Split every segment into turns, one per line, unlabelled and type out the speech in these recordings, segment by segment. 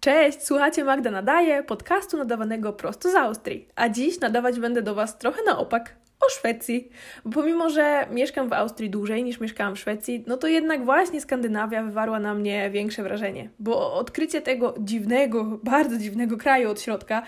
Cześć, słuchacie Magda Nadaje, podcastu nadawanego prosto z Austrii, a dziś nadawać będę do Was trochę na opak o Szwecji. Bo pomimo, że mieszkam w Austrii dłużej niż mieszkałam w Szwecji, no to jednak właśnie Skandynawia wywarła na mnie większe wrażenie, bo odkrycie tego dziwnego, bardzo dziwnego kraju od środka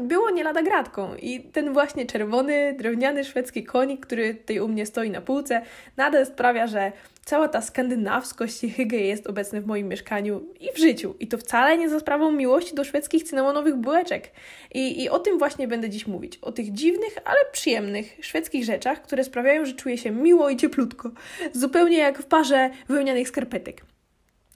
było nie lada gratką. I ten właśnie czerwony, drewniany szwedzki konik, który tutaj u mnie stoi na półce, nadal sprawia, że cała ta skandynawskość i hygge jest obecna w moim mieszkaniu i w życiu. I to wcale nie za sprawą miłości do szwedzkich cynamonowych bułeczek. I, I o tym właśnie będę dziś mówić. O tych dziwnych, ale przyjemnych szwedzkich rzeczach, które sprawiają, że czuję się miło i cieplutko. Zupełnie jak w parze wełnianych skarpetek.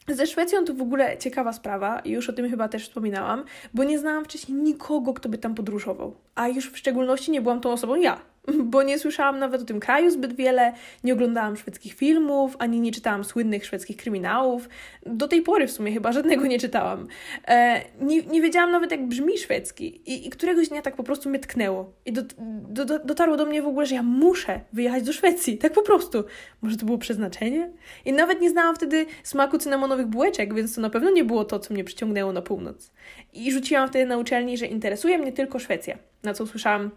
Ze Szwecją to w ogóle ciekawa sprawa, już o tym chyba też wspominałam, bo nie znałam wcześniej nikogo, kto by tam podróżował, a już w szczególności nie byłam tą osobą ja. bo nie słyszałam nawet o tym kraju zbyt wiele, nie oglądałam szwedzkich filmów, ani nie czytałam słynnych szwedzkich kryminałów. Do tej pory w sumie chyba żadnego nie czytałam. E, nie, nie wiedziałam nawet, jak brzmi szwedzki. I, i któregoś dnia tak po prostu mnie tknęło. I do, do, do, dotarło do mnie w ogóle, że ja muszę wyjechać do Szwecji. Tak po prostu. Może to było przeznaczenie? I nawet nie znałam wtedy smaku cynamonowych bułeczek, więc to na pewno nie było to, co mnie przyciągnęło na północ. I rzuciłam wtedy na uczelni, że interesuje mnie tylko Szwecja. Na co usłyszałam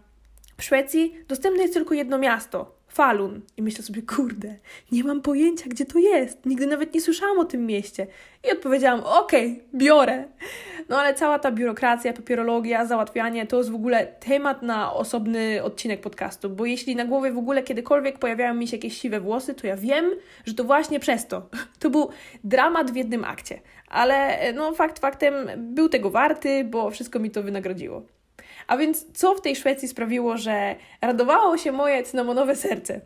w Szwecji dostępne jest tylko jedno miasto Falun. I myślę sobie, kurde, nie mam pojęcia, gdzie to jest. Nigdy nawet nie słyszałam o tym mieście. I odpowiedziałam, okej, okay, biorę. No ale cała ta biurokracja, papierologia, załatwianie to jest w ogóle temat na osobny odcinek podcastu. Bo jeśli na głowie w ogóle kiedykolwiek pojawiają mi się jakieś siwe włosy, to ja wiem, że to właśnie przez to. To był dramat w jednym akcie. Ale no fakt faktem był tego warty, bo wszystko mi to wynagrodziło. A więc co w tej Szwecji sprawiło, że radowało się moje cynamonowe serce?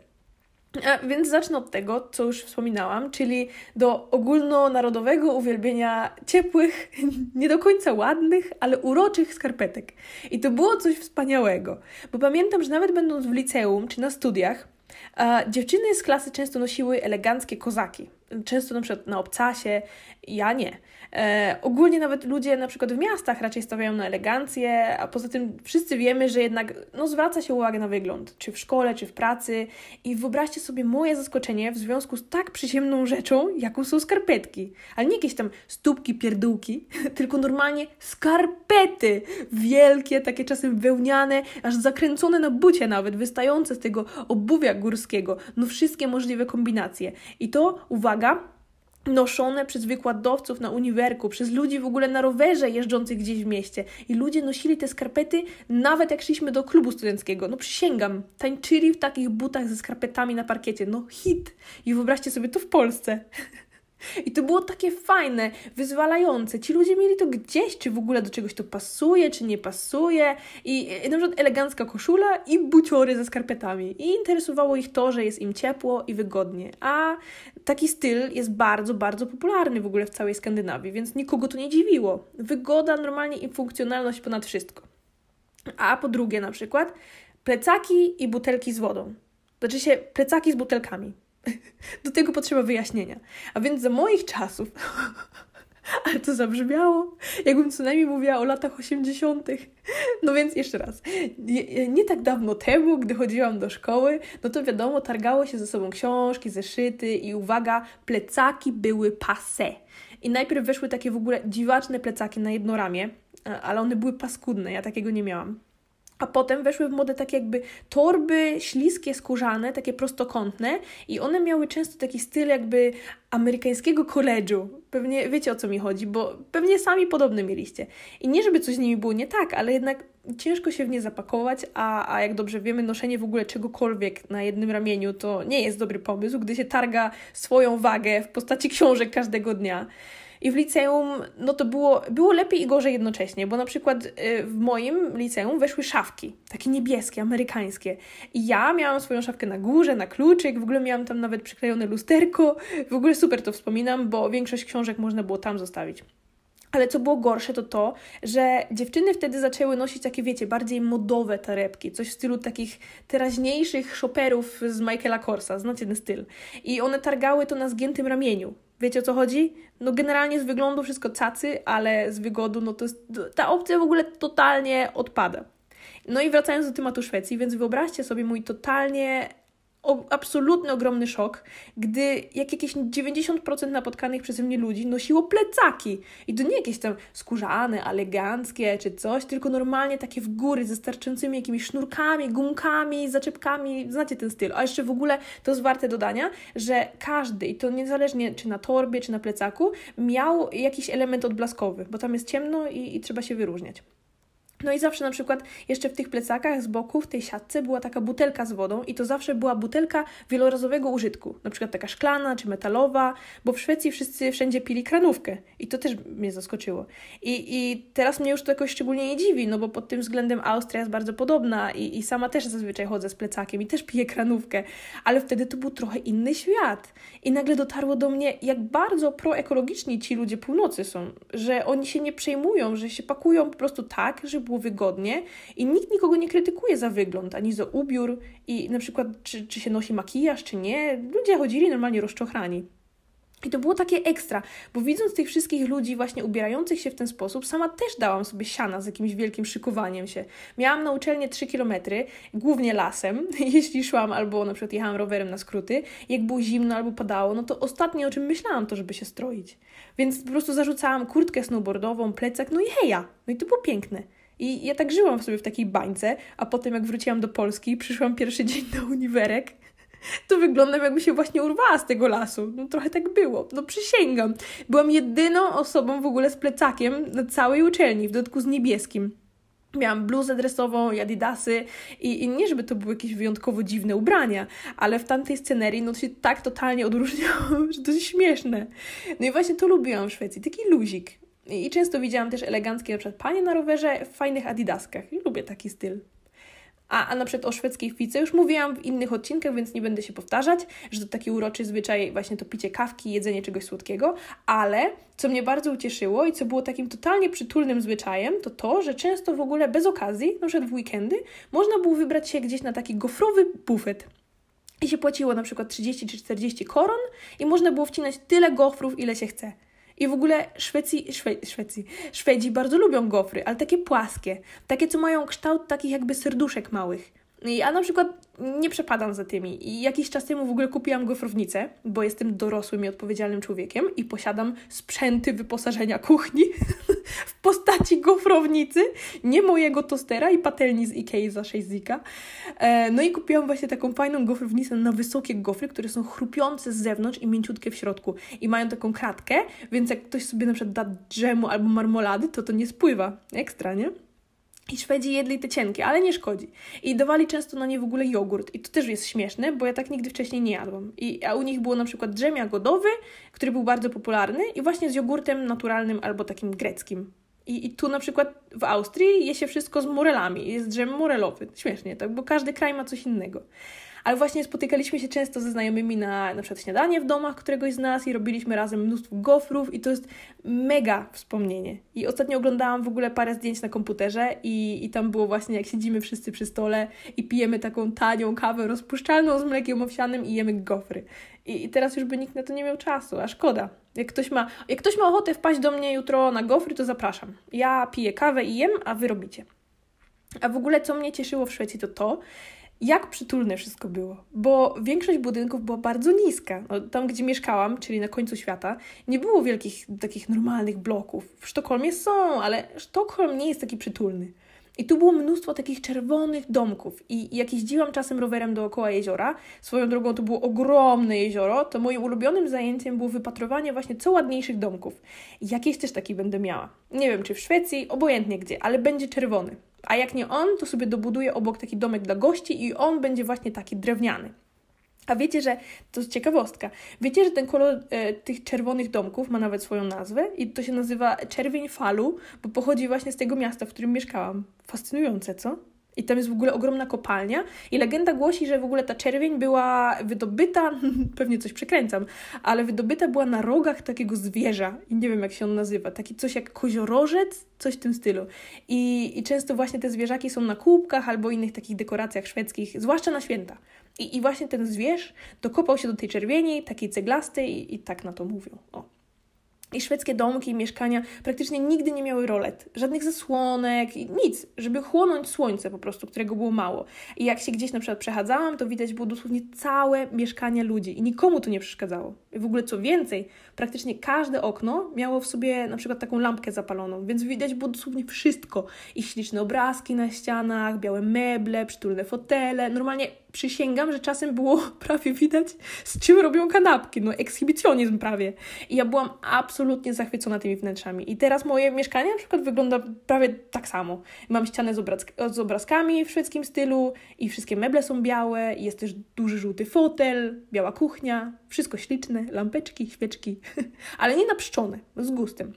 A więc zacznę od tego, co już wspominałam, czyli do ogólnonarodowego uwielbienia ciepłych, nie do końca ładnych, ale uroczych skarpetek. I to było coś wspaniałego, bo pamiętam, że nawet będąc w liceum czy na studiach, dziewczyny z klasy często nosiły eleganckie kozaki często na przykład na obcasie, ja nie. E, ogólnie nawet ludzie na przykład w miastach raczej stawiają na elegancję, a poza tym wszyscy wiemy, że jednak no, zwraca się uwagę na wygląd, czy w szkole, czy w pracy. I wyobraźcie sobie moje zaskoczenie w związku z tak przyziemną rzeczą, jaką są skarpetki. Ale nie jakieś tam stópki, pierdółki, tylko normalnie skarpety! Wielkie, takie czasem wełniane, aż zakręcone na bucie nawet, wystające z tego obuwia górskiego. No wszystkie możliwe kombinacje. I to, uwaga, uwaga, noszone przez wykładowców na uniwerku, przez ludzi w ogóle na rowerze jeżdżących gdzieś w mieście. I ludzie nosili te skarpety nawet jak szliśmy do klubu studenckiego. No przysięgam, tańczyli w takich butach ze skarpetami na parkiecie. No hit! I wyobraźcie sobie to w Polsce. I to było takie fajne, wyzwalające. Ci ludzie mieli to gdzieś, czy w ogóle do czegoś to pasuje, czy nie pasuje. I, e, na przykład elegancka koszula i buciory ze skarpetami. I interesowało ich to, że jest im ciepło i wygodnie. A taki styl jest bardzo, bardzo popularny w ogóle w całej Skandynawii, więc nikogo to nie dziwiło. Wygoda normalnie i funkcjonalność ponad wszystko. A po drugie na przykład plecaki i butelki z wodą. Znaczy się plecaki z butelkami. Do tego potrzeba wyjaśnienia. A więc za moich czasów, ale to zabrzmiało, jakbym co najmniej mówiła o latach 80. No więc jeszcze raz. Nie, nie, tak dawno temu, gdy chodziłam do szkoły, no to wiadomo, targało się ze sobą książki, zeszyty i uwaga, plecaki były passe. I najpierw weszły takie w ogóle dziwaczne plecaki na jedno ramię, ale one były paskudne, ja takiego nie miałam a potem weszły w modę takie jakby torby śliskie, skórzane, takie prostokątne i one miały często taki styl jakby amerykańskiego koledżu. Pewnie wiecie o co mi chodzi, bo pewnie sami podobne mieliście. I nie żeby coś z nimi było nie tak, ale jednak ciężko się w nie zapakować, a, a jak dobrze wiemy, noszenie w ogóle czegokolwiek na jednym ramieniu to nie jest dobry pomysł, gdy się targa swoją wagę w postaci książek każdego dnia. I w liceum, no to było, było lepiej i gorzej jednocześnie, bo na przykład y, w moim liceum weszły szafki, takie niebieskie, amerykańskie. I ja miałam swoją szafkę na górze, na kluczyk, w ogóle miałam tam nawet przyklejone lusterko. W ogóle super to wspominam, bo większość książek można było tam zostawić. Ale co było gorsze, to to, że dziewczyny wtedy zaczęły nosić takie, wiecie, bardziej modowe torebki, coś w stylu takich teraźniejszych shopperów z Michaela Korsa, znacie ten styl. I one targały to na zgiętym ramieniu. Wiecie o co chodzi? No generalnie z wyglądu wszystko cacy, ale z wygodu no to jest, ta opcja w ogóle totalnie odpada. No i wracając do tematu Szwecji, więc wyobraźcie sobie mój totalnie o, absolutny ogromny szok, gdy jak jakieś 90% napotkanych przeze mnie ludzi nosiło plecaki. I to nie jakieś tam skórzane, eleganckie czy coś, tylko normalnie takie w góry ze starczącymi jakimiś sznurkami, gumkami, zaczepkami. Znacie ten styl. A jeszcze w ogóle to zwarte dodania, że każdy, i to niezależnie czy na torbie, czy na plecaku, miał jakiś element odblaskowy, bo tam jest ciemno i, i trzeba się wyróżniać. No i zawsze na przykład jeszcze w tych plecakach z boku, w tej siatce była taka butelka z wodą i to zawsze była butelka wielorazowego użytku, na przykład taka szklana czy metalowa, bo w Szwecji wszyscy wszędzie pili kranówkę i to też mnie zaskoczyło. I, i teraz mnie już to jakoś szczególnie nie dziwi, no bo pod tym względem Austria jest bardzo podobna i, i sama też zazwyczaj chodzę z plecakiem i też piję kranówkę, ale wtedy to był trochę inny świat i nagle dotarło do mnie, jak bardzo proekologiczni ci ludzie północy są, że oni się nie przejmują, że się pakują po prostu tak, żeby było wygodnie i nikt nikogo nie krytykuje za wygląd, ani za ubiór i na przykład czy, czy się nosi makijaż, czy nie. Ludzie chodzili normalnie rozczochrani. I to było takie ekstra, bo widząc tych wszystkich ludzi właśnie ubierających się w ten sposób, sama też dałam sobie siana z jakimś wielkim szykowaniem się. Miałam na uczelnię 3 km, głównie lasem, jeśli szłam albo na przykład jechałam rowerem na skróty. Jak było zimno albo padało, no to ostatnie o czym myślałam to, żeby się stroić. Więc po prostu zarzucałam kurtkę snowboardową, plecak, no i heja. No i to było piękne. I ja tak żyłam w sobie w takiej bańce, a potem jak wróciłam do Polski i przyszłam pierwszy dzień na uniwerek, to wyglądam jakby się właśnie urwała z tego lasu. No trochę tak było, no przysięgam. Byłam jedyną osobą w ogóle z plecakiem na całej uczelni, w dodatku z niebieskim. Miałam bluzę dresową i adidasy i, i, nie, żeby to były jakieś wyjątkowo dziwne ubrania, ale w tamtej scenerii no to się tak totalnie odróżniało, że to jest śmieszne. No i właśnie to lubiłam w Szwecji, taki luzik. I często widziałam też eleganckie na przykład panie na rowerze w fajnych adidaskach. lubię taki styl. A, a na przykład o szwedzkiej fice już mówiłam w innych odcinkach, więc nie będę się powtarzać, że to taki uroczy zwyczaj właśnie to picie kawki, jedzenie czegoś słodkiego, ale co mnie bardzo ucieszyło i co było takim totalnie przytulnym zwyczajem, to to, że często w ogóle bez okazji, na przykład w weekendy, można było wybrać się gdzieś na taki gofrowy bufet. I się płaciło na przykład 30 czy 40 koron i można było wcinać tyle gofrów, ile się chce. I w ogóle Szwecji, Szwe, Szwecji, Szwedzi bardzo lubią gofry, ale takie płaskie, takie, co mają kształt takich jakby serduszek małych. Ja na przykład nie przepadam za tymi. I jakiś czas temu w ogóle kupiłam gofrownicę, bo jestem dorosłym i odpowiedzialnym człowiekiem i posiadam sprzęty wyposażenia kuchni. w postaci gofrownicy, nie mojego tostera i patelni z Ikei za 6 zika. E, no i kupiłam właśnie taką fajną gofrownicę na wysokie gofry, które są chrupiące z zewnątrz i mięciutkie w środku. I mają taką kratkę, więc jak ktoś sobie na przykład da dżemu albo marmolady, to to nie spływa. Ekstra, nie? I Szwedzi jedli te cienkie, ale nie szkodzi. I dawali często na nie w ogóle jogurt. I to też jest śmieszne, bo ja tak nigdy wcześniej nie jadłam. I, a u nich było na przykład drzemia godowy, który był bardzo popularny i właśnie z jogurtem naturalnym albo takim greckim. I, I tu na przykład w Austrii je się wszystko z morelami, jest drzem morelowy. Śmiesznie, tak, bo każdy kraj ma coś innego ale właśnie spotykaliśmy się często ze znajomymi na na przykład śniadanie w domach któregoś z nas i robiliśmy razem mnóstwo gofrów i to jest mega wspomnienie. I ostatnio oglądałam w ogóle parę zdjęć na komputerze i, i tam było właśnie jak siedzimy wszyscy przy stole i pijemy taką tanią kawę rozpuszczalną z mlekiem owsianym i jemy gofry. I, I teraz już by nikt na to nie miał czasu, a szkoda. Jak ktoś, ma, jak ktoś ma ochotę wpaść do mnie jutro na gofry, to zapraszam. Ja piję kawę i jem, a wy robicie. A w ogóle co mnie cieszyło w Szwecji to to, jak przytulne wszystko było, bo większość budynków była bardzo niska. No, tam, gdzie mieszkałam, czyli na końcu świata, nie było wielkich takich normalnych bloków. W Sztokholmie są, ale Sztokholm nie jest taki przytulny. I tu było mnóstwo takich czerwonych domków. I jak jeździłam czasem rowerem dookoła jeziora, swoją drogą to było ogromne jezioro, to moim ulubionym zajęciem było wypatrowanie właśnie co ładniejszych domków. I jakieś też taki będę miała. Nie wiem, czy w Szwecji, obojętnie gdzie, ale będzie czerwony. A jak nie on, to sobie dobuduje obok taki domek dla gości i on będzie właśnie taki drewniany. A wiecie, że to jest ciekawostka. Wiecie, że ten kolor e, tych czerwonych domków ma nawet swoją nazwę i to się nazywa czerwień falu, bo pochodzi właśnie z tego miasta, w którym mieszkałam. Fascynujące, co? I tam jest w ogóle ogromna kopalnia. I legenda głosi, że w ogóle ta czerwień była wydobyta, pewnie coś przekręcam, ale wydobyta była na rogach takiego zwierza. I nie wiem, jak się on nazywa. Taki coś jak koziorożec, coś w tym stylu. I, I często właśnie te zwierzaki są na kubkach albo innych takich dekoracjach szwedzkich, zwłaszcza na święta. I, i właśnie ten zwierz dokopał się do tej czerwieni, takiej ceglastej i, i tak na to mówią. O. I szwedzkie domki i mieszkania praktycznie nigdy nie miały rolet, żadnych zasłonek, nic, żeby chłonąć słońce po prostu, którego było mało. I jak się gdzieś na przykład przechadzałam, to widać było dosłownie całe mieszkania ludzi i nikomu to nie przeszkadzało. I w ogóle co więcej, praktycznie każde okno miało w sobie na przykład taką lampkę zapaloną, więc widać było dosłownie wszystko. I śliczne obrazki na ścianach, białe meble, przytulne fotele, normalnie przysięgam, że czasem było prawie widać, z czym robią kanapki. No, ekshibicjonizm prawie. I ja byłam absolutnie zachwycona tymi wnętrzami. I teraz moje mieszkanie na przykład wygląda prawie tak samo. Mam ścianę z, z obrazkami w szwedzkim stylu i wszystkie meble są białe. Jest też duży żółty fotel, biała kuchnia, wszystko śliczne, lampeczki, świeczki. Ale nie napszczone, z gustem.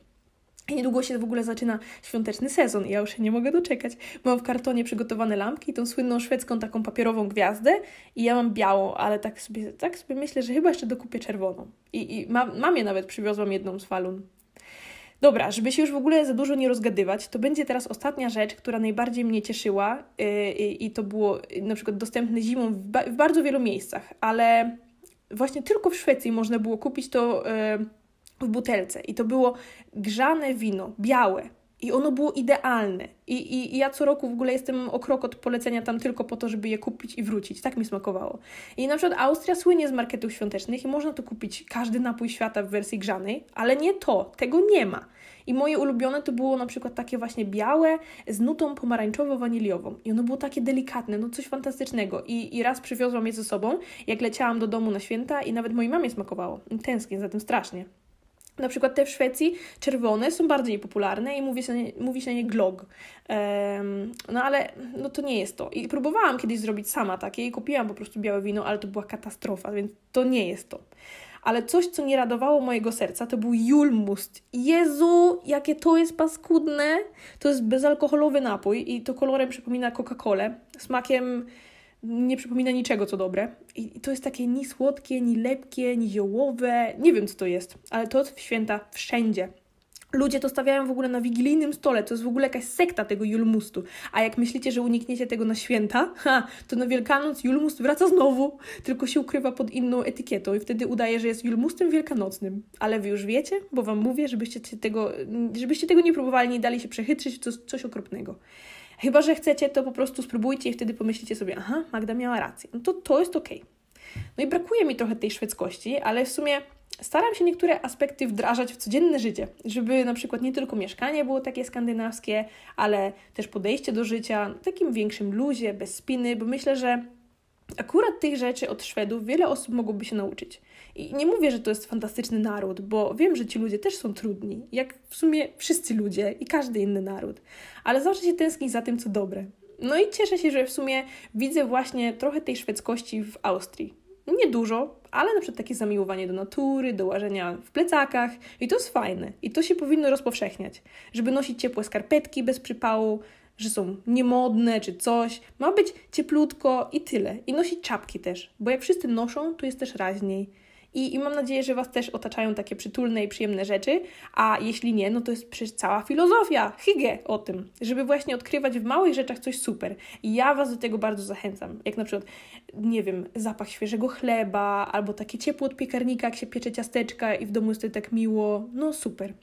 Niedługo się w ogóle zaczyna świąteczny sezon i ja już się nie mogę doczekać. Mam w kartonie przygotowane lampki, i tą słynną szwedzką taką papierową gwiazdę i ja mam białą, ale tak sobie, tak sobie myślę, że chyba jeszcze dokupię czerwoną. I, i mam, mamie nawet przywiozłam jedną z falun. Dobra, żeby się już w ogóle za dużo nie rozgadywać, to będzie teraz ostatnia rzecz, która najbardziej mnie cieszyła yy, i to było y, na przykład dostępne zimą w, ba w, bardzo wielu miejscach, ale właśnie tylko w Szwecji można było kupić to... Yy, w butelce i to było grzane wino, białe. I ono było idealne. I, i, I ja co roku w ogóle jestem o krok od polecenia tam tylko po to, żeby je kupić i wrócić. Tak mi smakowało. I na przykład Austria słynie z marketów świątecznych i można tu kupić każdy napój świata w wersji grzanej, ale nie to, tego nie ma. I moje ulubione to było na przykład takie właśnie białe z nutą pomarańczowo-waniliową. I ono było takie delikatne, no coś fantastycznego. I, I raz przywiozłam je ze sobą, jak leciałam do domu na święta i nawet mojej mamie smakowało. Tęsknię za tym strasznie. Na przykład te w Szwecji czerwone są bardziej popularne i mówi się, mówi się na nie glog. Um, no ale no to nie jest to. I próbowałam kiedyś zrobić sama takie i kupiłam po prostu białe wino, ale to była katastrofa, więc to nie jest to. Ale coś, co nie radowało mojego serca, to był julmust. Jezu, jakie to jest paskudne! To jest bezalkoholowy napój i to kolorem przypomina Coca-Colę, smakiem nie przypomina niczego, co dobre. I to jest takie ni słodkie, ni lepkie, ni ziołowe. Nie wiem, co to jest, ale to w święta wszędzie. Ludzie to stawiają w ogóle na wigilijnym stole, to jest w ogóle jakaś sekta tego julmustu. A jak myślicie, że unikniecie tego na święta, ha, to na Wielkanoc julmust wraca znowu, tylko się ukrywa pod inną etykietą i wtedy udaje, że jest julmustem wielkanocnym. Ale wy już wiecie, bo wam mówię, żebyście tego, żebyście tego nie próbowali, nie dali się przechytrzyć to coś, coś okropnego. Chyba, że chcecie, to po prostu spróbujcie i wtedy pomyślicie sobie, aha, Magda miała rację. No to to jest ok. No i brakuje mi trochę tej szwedzkości, ale w sumie staram się niektóre aspekty wdrażać w codzienne życie, żeby na przykład nie tylko mieszkanie było takie skandynawskie, ale też podejście do życia w takim większym luzie, bez spiny, bo myślę, że akurat tych rzeczy od Szwedów wiele osób mogłoby się nauczyć. I nie mówię, że to jest fantastyczny naród, bo wiem, że ci ludzie też są trudni, jak w sumie wszyscy ludzie i każdy inny naród, ale zawsze się tęskni za tym, co dobre. No i cieszę się, że w sumie widzę właśnie trochę tej szwedzkości w Austrii. Nie dużo, ale na przykład takie zamiłowanie do natury, do łażenia w plecakach i to jest fajne i to się powinno rozpowszechniać, żeby nosić ciepłe skarpetki bez przypału, że są niemodne czy coś. Ma być cieplutko i tyle. I nosić czapki też, bo jak wszyscy noszą, to jest też raźniej. I, I mam nadzieję, że Was też otaczają takie przytulne i przyjemne rzeczy, a jeśli nie, no to jest przecież cała filozofia, hygge o tym, żeby właśnie odkrywać w małych rzeczach coś super. I ja Was do tego bardzo zachęcam. Jak na przykład, nie wiem, zapach świeżego chleba, albo takie ciepło od piekarnika, jak się piecze ciasteczka i w domu jest to tak miło. No super.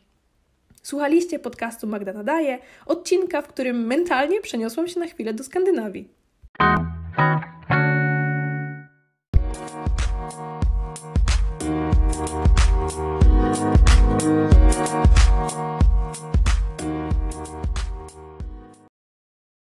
Słuchaliście podcastu Magda Daje, odcinka, w którym mentalnie przeniosłam się na chwilę do Skandynawii.